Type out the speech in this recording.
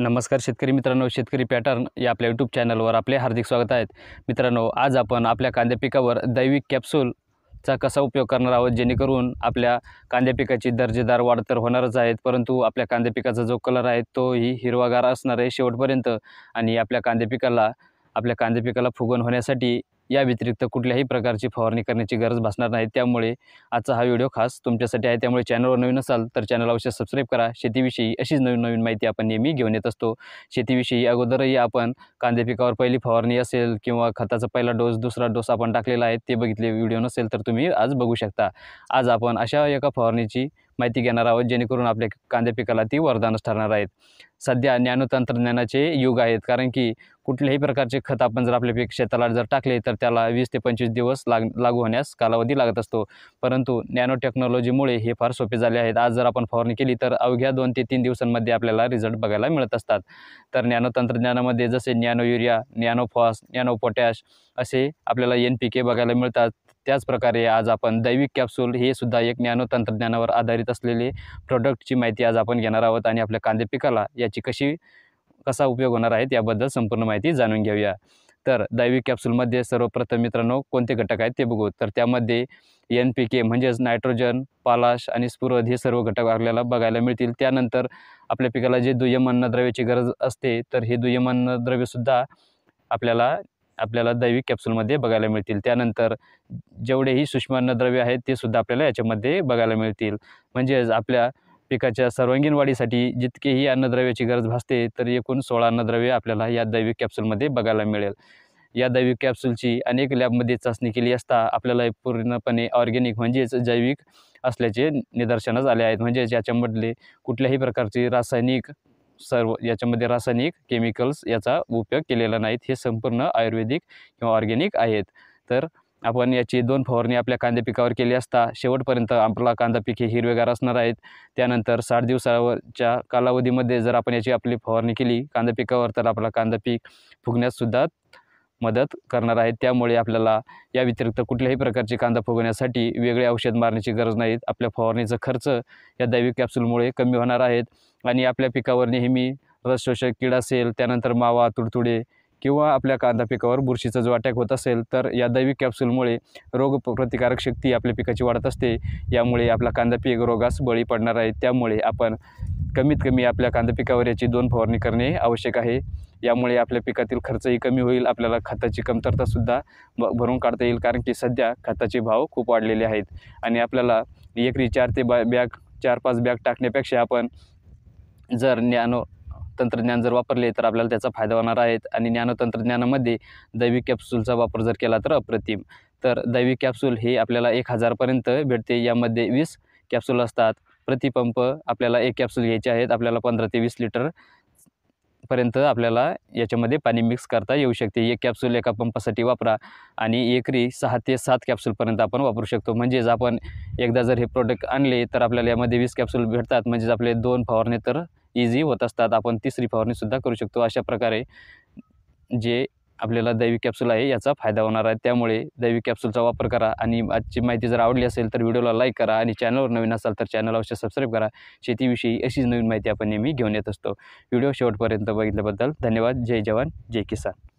नमस्कार शेतकरी मित्रांनो शेतकरी पॅटर्न या आपल्या यूट्यूब चॅनलवर आपले हार्दिक स्वागत आहेत मित्रांनो आज आपण आपल्या कांद्या पिकावर दैविक कॅप्सूलचा कसा उपयोग करणार आहोत जेणेकरून आपल्या कांद्या पिकाची दर्जेदार वाढ तर होणारच आहेत परंतु आपल्या कांद्या पिकाचा जो कलर आहे तोही हिरवागार असणार आहे शेवटपर्यंत आणि आपल्या कांद्या पिकाला आपल्या कांद्या पिकाला फुगवण होण्यासाठी या व्यतिरिक्त कुठल्याही प्रकारची फवारणी करण्याची गरज भासणार नाही त्यामुळे आजचा हा व्हिडिओ खास तुमच्यासाठी आहे त्यामुळे चॅनलवर नवीन असाल तर चॅनल अवश्य सबस्क्राईब करा शेतीविषयी अशीच नवीन नवीन माहिती आपण नेहमी घेऊन येत असतो शेतीविषयी अगोदरही आपण कांदे पिकावर पहिली फवारणी असेल किंवा खताचा पहिला डोस दुसरा डोस आपण टाकलेला आहे ते बघितले व्हिडिओ नसेल तर तुम्ही आज बघू शकता आज आपण अशा एका फवारणीची माहिती घेणार आहोत जेणेकरून आपल्या कांद्या पिकाला ती वरदानच ठरणार आहेत सध्या नॅनो तंत्रज्ञानाचे युग आहेत कारण की कुठल्याही प्रकारचे खत आपण जर आपल्या पीक शेताला जर टाकले तर त्याला वीस ते पंचवीस दिवस लाग लागू होण्यास कालावधी लागत असतो परंतु नॅनो टेक्नॉलॉजीमुळे हे फार सोपे झाले आहेत आज जर आपण फवारणी केली तर अवघ्या दोन ते तीन दिवसांमध्ये आपल्याला रिझल्ट बघायला मिळत असतात तर नॅनो तंत्रज्ञानामध्ये जसे nano urea nano phos nano potash असे आपल्याला एन पी के बघायला मिळतात त्याचप्रकारे आज आपण दैविक कॅप्सूल हे सुद्धा एक ज्ञानो तंत्रज्ञानावर आधारित असलेले प्रोडक्टची माहिती आज आपण घेणार आहोत आणि आपल्या कांदे पिकाला याची कशी कसा उपयोग होणार आहेत याबद्दल संपूर्ण माहिती जाणून घेऊया तर दैविक कॅप्सूलमध्ये सर्वप्रथम मित्रांनो कोणते घटक आहेत ते बघू तर त्यामध्ये एन पी के म्हणजेच नायट्रोजन पालाश आणि स्फुरद हे सर्व घटक आपल्याला बघायला मिळतील त्यानंतर आपल्या पिकाला जे दुय्यम अन्नद्रव्याची गरज असते तर हे दुय्यम अन्नद्रव्यसुद्धा आपल्याला आपल्याला दैविक कॅप्सूलमध्ये बघायला मिळतील त्यानंतर जेवढेही अन्नद्रव्य आहेत ते सुद्धा आपल्याला याच्यामध्ये बघायला मिळतील म्हणजेच आपल्या पिकाच्या सर्वांगीण वाढीसाठी जितकेही अन्नद्रव्याची गरज भासते तर एकूण सोळा अन्नद्रव्य आपल्याला या दैविक कॅप्सूलमध्ये बघायला मिळेल या दैविक कॅप्सूलची अनेक लॅबमध्ये चाचणी केली असता आपल्याला पूर्णपणे ऑर्गेनिक म्हणजेच जैविक असल्याचे निदर्शनास आले आहेत म्हणजेच याच्यामधले कुठल्याही प्रकारचे रासायनिक सर्व याच्यामध्ये रासायनिक केमिकल्स याचा उपयोग केलेला नाहीत हे संपूर्ण आयुर्वेदिक किंवा ऑर्गेनिक आहेत तर आपण याची दोन फवारणी आपल्या कांदा पिकावर केली असता शेवटपर्यंत आपला कांदा पीक हे हिरवेगार असणार आहेत त्यानंतर साठ दिवसावरच्या कालावधीमध्ये जर आपण याची आपली फवारणी केली कांदा पिकावर तर आपला कांदा पीक फुगण्याससुद्धा मदत करणार आहेत त्यामुळे आपल्याला या व्यतिरिक्त कुठल्याही प्रकारची कांदा फुगवण्यासाठी वेगळे औषध मारण्याची गरज नाहीत आपल्या फवारणीचा खर्च या दैविक कॅप्सूलमुळे कमी होणार आहेत आणि आपल्या पिकावर नेहमी रसशोषक कीड असेल त्यानंतर मावा तुडतुडे किंवा आपल्या कांदा पिकावर बुरशीचा जो अटॅक होत असेल तर या दैविक कॅप्सूलमुळे प्रतिकारक शक्ती आपल्या पिकाची वाढत असते यामुळे आपला कांदा पीक रोगास बळी पडणार आहे त्यामुळे आपण कमीत कमी आपल्या कांदा पिकावर याची दोन फवारणी करणे आवश्यक आहे यामुळे आपल्या पिकातील खर्चही कमी होईल आपल्याला खताची कमतरतासुद्धा भ भरून काढता येईल कारण की सध्या खताचे भाव खूप वाढलेले आहेत आणि आपल्याला एकरी चार ते बॅग चार पाच बॅग टाकण्यापेक्षा आपण जर ज्ञानो तंत्रज्ञान जर वापरले तर आपल्याला त्याचा फायदा होणार आहे आणि नॅनो तंत्रज्ञानामध्ये दैवी कॅप्सूलचा वापर जर केला तर अप्रतिम तर दैवी कॅप्सूल हे आपल्याला एक हजारपर्यंत भेटते यामध्ये वीस कॅप्सूल असतात प्रतिपंप आपल्याला एक कॅप्सूल घ्यायचे आहेत आपल्याला पंधरा ते वीस लिटर पर्यंत आपल्याला याच्यामध्ये पाणी मिक्स करता येऊ शकते एक कॅप्सूल एका पंपासाठी वापरा आणि एकरी सहा ते सात कॅप्सूलपर्यंत आपण वापरू शकतो म्हणजेच आपण एकदा जर हे प्रोडक्ट आणले तर आपल्याला यामध्ये वीस कॅप्सूल भेटतात म्हणजेच आपले दोन फवारणे तर इझी होत असतात आपण तिसरी फवारणीसुद्धा करू शकतो अशा प्रकारे जे आपल्याला दैवी कॅप्सूल आहे याचा फायदा होणार आहे त्यामुळे दैवी कॅप्सूलचा वापर करा आणि आजची माहिती जर आवडली असेल तर व्हिडिओला लाईक करा आणि चॅनलवर नवीन असाल तर चॅनल अवश्य सबस्क्राईब करा शेतीविषयी अशीच नवीन माहिती आपण नेहमी घेऊन येत असतो व्हिडिओ शेवटपर्यंत बघितल्याबद्दल धन्यवाद जय जवान जय किसान